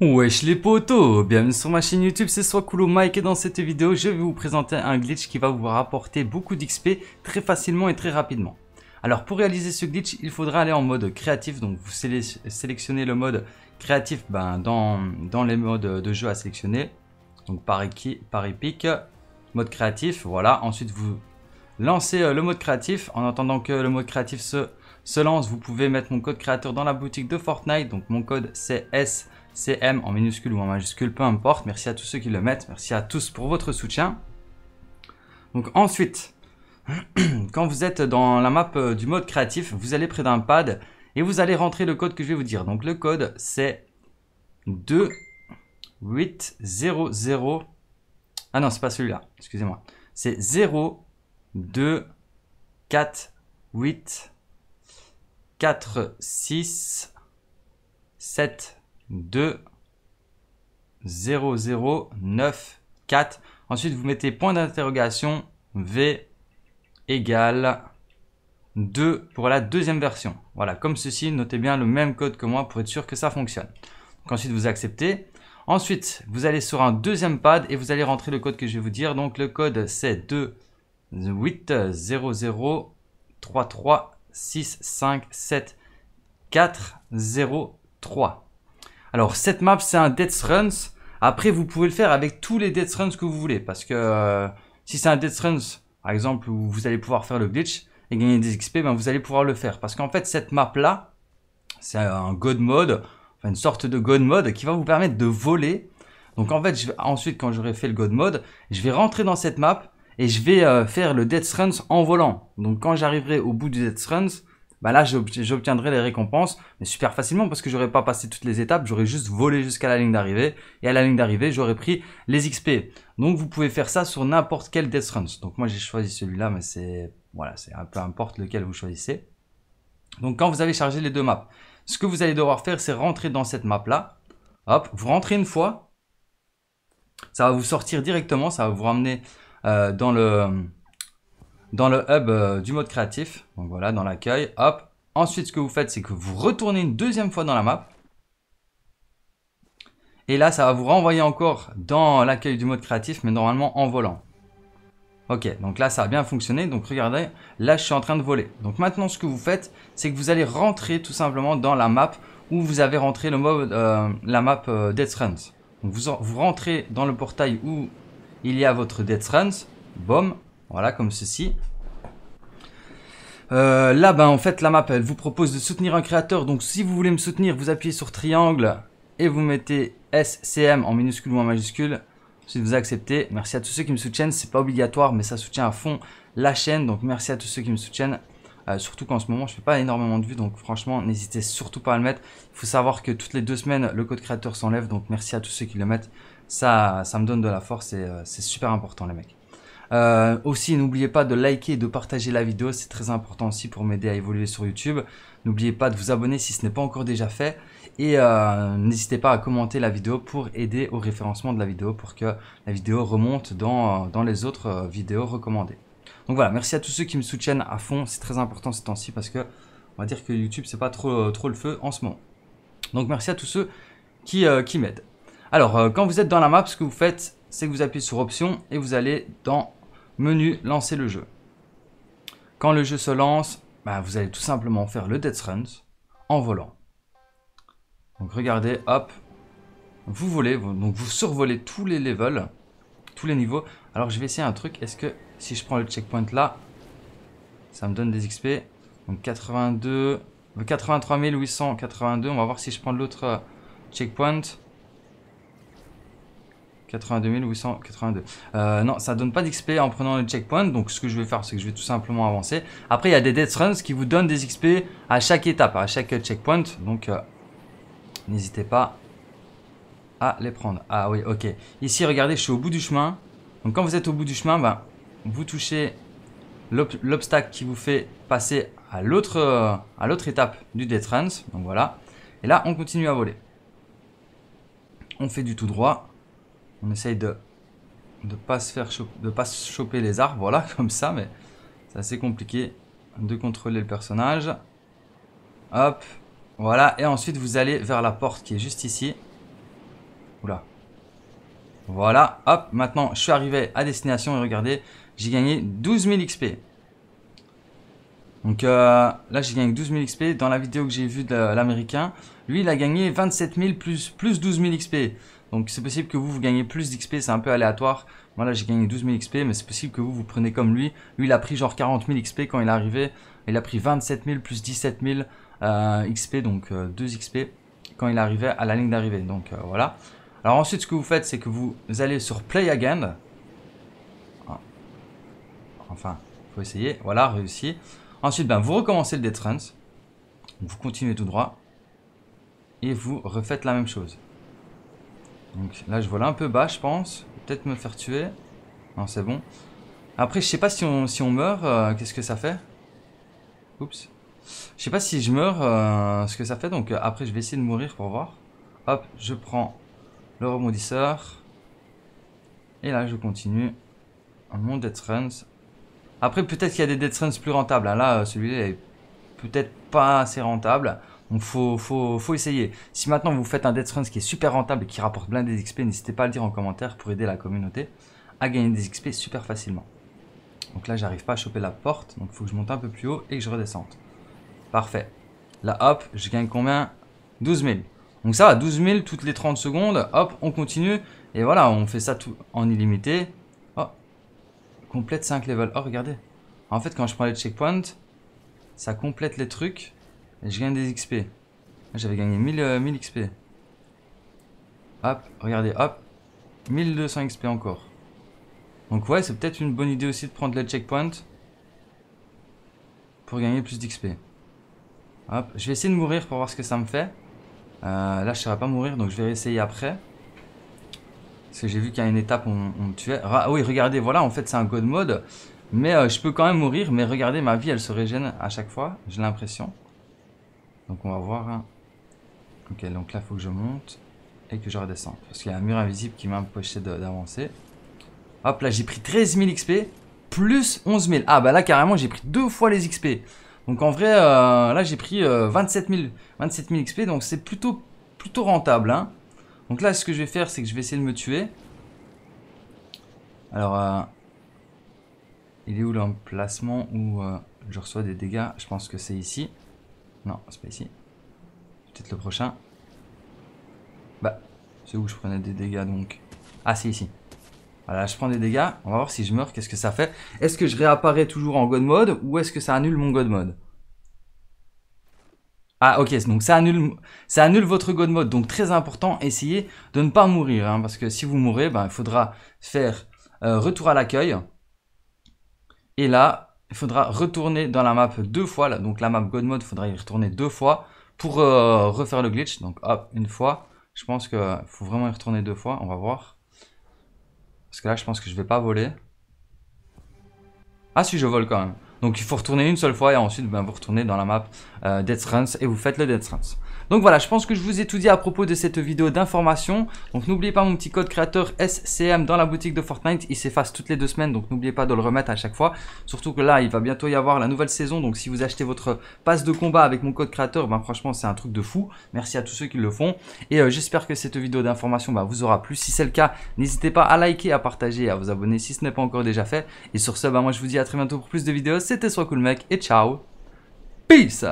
Wesh les potos, bienvenue sur ma chaîne YouTube, c'est soit Mike et dans cette vidéo je vais vous présenter un glitch qui va vous rapporter beaucoup d'XP très facilement et très rapidement. Alors pour réaliser ce glitch, il faudra aller en mode créatif, donc vous sélectionnez le mode créatif ben, dans, les modes de jeu à sélectionner, donc par, par mode créatif, voilà, ensuite vous lancez euh, le mode créatif, en attendant que le mode créatif se, se lance, vous pouvez mettre mon code créateur dans la boutique de Fortnite, donc mon code c'est S CM en minuscule ou en majuscule, peu importe. Merci à tous ceux qui le mettent. Merci à tous pour votre soutien. Donc ensuite, quand vous êtes dans la map euh, du mode créatif, vous allez près d'un pad et vous allez rentrer le code que je vais vous dire. Donc le code c'est 0. Ah non, c'est pas celui-là, excusez-moi. C'est 0 2 4 8 4 6 7 2, 0, 9, 4. Ensuite, vous mettez point d'interrogation V égale 2 pour la deuxième version. Voilà, comme ceci, notez bien le même code que moi pour être sûr que ça fonctionne. Donc ensuite, vous acceptez. Ensuite, vous allez sur un deuxième pad et vous allez rentrer le code que je vais vous dire. Donc le code, c'est 2, 8, 0, 0, 3, 3, 6, 5, 7, 4, 0, 3. Alors cette map c'est un Death Runs. Après vous pouvez le faire avec tous les Death Runs que vous voulez. Parce que euh, si c'est un Death Runs par exemple où vous allez pouvoir faire le glitch et gagner des XP, ben, vous allez pouvoir le faire. Parce qu'en fait cette map là c'est un God Mode, enfin une sorte de God Mode qui va vous permettre de voler. Donc en fait je ensuite quand j'aurai fait le God Mode, je vais rentrer dans cette map et je vais euh, faire le Death Runs en volant. Donc quand j'arriverai au bout du Death Runs, bah là j'obtiendrai les récompenses, mais super facilement parce que j'aurais pas passé toutes les étapes, j'aurais juste volé jusqu'à la ligne d'arrivée, et à la ligne d'arrivée j'aurais pris les XP. Donc vous pouvez faire ça sur n'importe quel Death Runs. Donc moi j'ai choisi celui-là, mais c'est voilà, c'est un peu importe lequel vous choisissez. Donc quand vous avez chargé les deux maps, ce que vous allez devoir faire, c'est rentrer dans cette map-là. Hop, vous rentrez une fois, ça va vous sortir directement, ça va vous ramener euh, dans le dans le hub euh, du mode créatif. Donc voilà, dans l'accueil, hop. Ensuite, ce que vous faites, c'est que vous retournez une deuxième fois dans la map. Et là, ça va vous renvoyer encore dans l'accueil du mode créatif, mais normalement en volant. Ok, donc là, ça a bien fonctionné. Donc regardez, là, je suis en train de voler. Donc maintenant, ce que vous faites, c'est que vous allez rentrer tout simplement dans la map où vous avez rentré le mode, euh, la map euh, Death Runs. Donc vous, vous rentrez dans le portail où il y a votre Death Runs, boom, voilà, comme ceci. Euh, là, ben, en fait, la map, elle vous propose de soutenir un créateur. Donc, si vous voulez me soutenir, vous appuyez sur triangle et vous mettez SCM en minuscule ou en majuscule. Si vous acceptez, merci à tous ceux qui me soutiennent. C'est pas obligatoire, mais ça soutient à fond la chaîne. Donc, merci à tous ceux qui me soutiennent. Euh, surtout qu'en ce moment, je fais pas énormément de vues. Donc, franchement, n'hésitez surtout pas à le mettre. Il faut savoir que toutes les deux semaines, le code créateur s'enlève. Donc, merci à tous ceux qui le mettent. Ça, ça me donne de la force et euh, c'est super important, les mecs. Euh, aussi, n'oubliez pas de liker et de partager la vidéo, c'est très important aussi pour m'aider à évoluer sur YouTube. N'oubliez pas de vous abonner si ce n'est pas encore déjà fait. Et euh, n'hésitez pas à commenter la vidéo pour aider au référencement de la vidéo, pour que la vidéo remonte dans, euh, les autres vidéos recommandées. Donc voilà, merci à tous ceux qui me soutiennent à fond, c'est très important ces temps-ci parce que on va dire que YouTube c'est pas trop, trop le feu en ce moment. Donc merci à tous ceux qui, qui m'aident. Alors, quand vous êtes dans la map, ce que vous faites, c'est que vous appuyez sur option et vous allez dans Menu, lancer le jeu. Quand le jeu se lance, bah, vous allez tout simplement faire le Death run en volant. Donc regardez, hop, vous volez, donc vous survolez tous les levels, tous les niveaux. Alors je vais essayer un truc, est-ce que si je prends le checkpoint là, ça me donne des XP Donc 82, 83 882, on va voir si je prends l'autre euh, checkpoint. 82 882. Euh, non, ça donne pas d'XP en prenant le checkpoint. Donc, ce que je vais faire, c'est que je vais tout simplement avancer. Après, il y a des death runs qui vous donnent des XP à chaque étape, à chaque checkpoint. Donc, euh, n'hésitez pas à les prendre. Ah oui, ok. Ici, regardez, je suis au bout du chemin. Donc, quand vous êtes au bout du chemin, ben, vous touchez l'obstacle qui vous fait passer à l'autre euh, à l'autre étape du death runs. Donc, voilà. Et là, on continue à voler. On fait du tout droit. On essaye de ne pas se faire choper, de pas choper les arbres, voilà, comme ça, mais c'est assez compliqué de contrôler le personnage. Hop, voilà, et ensuite vous allez vers la porte qui est juste ici. Oula. Voilà, hop, maintenant je suis arrivé à destination et regardez, j'ai gagné 12 000 XP. Donc euh, là, j'ai gagné 12 000 XP. Dans la vidéo que j'ai vue de l'américain, lui, il a gagné 27 000 plus, plus 12 000 XP. Donc c'est possible que vous, vous gagnez plus d'XP, c'est un peu aléatoire. voilà j'ai gagné 12 000 XP, mais c'est possible que vous, vous prenez comme lui. Lui il a pris genre 40 000 XP quand il est arrivé. Il a pris 27 000 plus 17 000 XP, donc 2 euh, XP quand il arrivait à la ligne d'arrivée. Donc euh, voilà. Alors ensuite ce que vous faites c'est que vous allez sur Play Again. Ah. Enfin, faut essayer. Voilà, réussi. Ensuite, ben, vous recommencez le trends Vous continuez tout droit. Et vous refaites la même chose. Donc là, je là un peu bas, je pense. Peut-être me faire tuer. Non, c'est bon. Après, je sais pas si on, si on meurt, euh, qu'est-ce que ça fait Oups. Je sais pas si je meurs, euh, ce que ça fait. Donc euh, après, je vais essayer de mourir pour voir. Hop, je prends le rebondisseur. Et là, je continue mon Death Runs. Après, peut-être qu'il y a des Death Runs plus rentables. Hein. Là, celui-là est peut-être pas assez rentable. Donc faut, faut, essayer. Si maintenant vous faites un Death run qui est super rentable et qui rapporte plein des XP, n'hésitez pas à le dire en commentaire pour aider la communauté à gagner des XP super facilement. Donc là j'arrive pas à choper la porte, donc il faut que je monte un peu plus haut et que je redescende. Parfait. Là hop, je gagne combien 12 000. Donc ça va, 12 000 toutes les 30 secondes, hop, on continue. Et voilà, on fait ça tout en illimité. Oh, complète 5 levels. Oh, regardez. En fait, quand je prends les checkpoints, ça complète les trucs. Et je gagne des XP. J'avais gagné 1000, euh, XP. Hop, regardez, hop. 1200 XP encore. Donc ouais, c'est peut-être une bonne idée aussi de prendre le checkpoint Pour gagner plus d'XP. Hop, je vais essayer de mourir pour voir ce que ça me fait. Euh, là, je ne saurais pas mourir, donc je vais essayer après. Parce que j'ai vu qu'à une étape, on, on me tuait. Ah oui, regardez, voilà, en fait, c'est un god mode. Mais euh, je peux quand même mourir, mais regardez, ma vie, elle se régène à chaque fois, j'ai l'impression. Donc on va voir. Hein. Ok, donc là, il faut que je monte et que je redescende. Parce qu'il y a un mur invisible qui m'empêchait d'avancer. Hop, là, j'ai pris 13 000 XP plus 11 000. Ah, bah là, carrément, j'ai pris deux fois les XP. Donc en vrai, euh, là, j'ai pris 27, 000, XP. Donc c'est plutôt, plutôt rentable. Hein. Donc là, ce que je vais faire, c'est que je vais essayer de me tuer. Alors, euh, il est où l'emplacement où euh, je reçois des dégâts Je pense que c'est ici. Non, c'est pas ici. Peut-être le prochain. Bah, c'est où je prenais des dégâts donc. Ah, c'est ici. Voilà, je prends des dégâts. On va voir si je meurs, qu'est-ce que ça fait. Est-ce que je réapparais toujours en God Mode ou est-ce que ça annule mon God Mode ah ok, donc ça annule, ça annule votre God Mode. Donc très important, essayez de ne pas mourir. Hein, parce que si vous mourrez, ben, il faudra faire euh, retour à l'accueil. Et là, il faudra retourner dans la map deux fois. Là, donc la map God Mode, il faudra y retourner deux fois pour euh, refaire le glitch. Donc hop, une fois. Je pense qu'il faut vraiment y retourner deux fois. On va voir. Parce que là, je pense que je vais pas voler. Ah si, je vole quand même. Donc il faut retourner une seule fois et ensuite ben, vous retournez dans la map euh, Death Runs et vous faites le Death Runs. Donc voilà, je pense que je vous ai tout dit à propos de cette vidéo d'information. Donc n'oubliez pas mon petit code créateur SCM dans la boutique de Fortnite. Il s'efface toutes les deux semaines, donc n'oubliez pas de le remettre à chaque fois. Surtout que là, il va bientôt y avoir la nouvelle saison. Donc si vous achetez votre passe de combat avec mon code créateur, ben franchement, c'est un truc de fou. Merci à tous ceux qui le font. Et euh, j'espère que cette vidéo d'information ben, vous aura plu. Si c'est le cas, n'hésitez pas à liker, à partager, à vous abonner si ce n'est pas encore déjà fait. Et sur ce, ben, moi je vous dis à très bientôt pour plus de vidéos. C'était Soit Cool Mec et ciao. Peace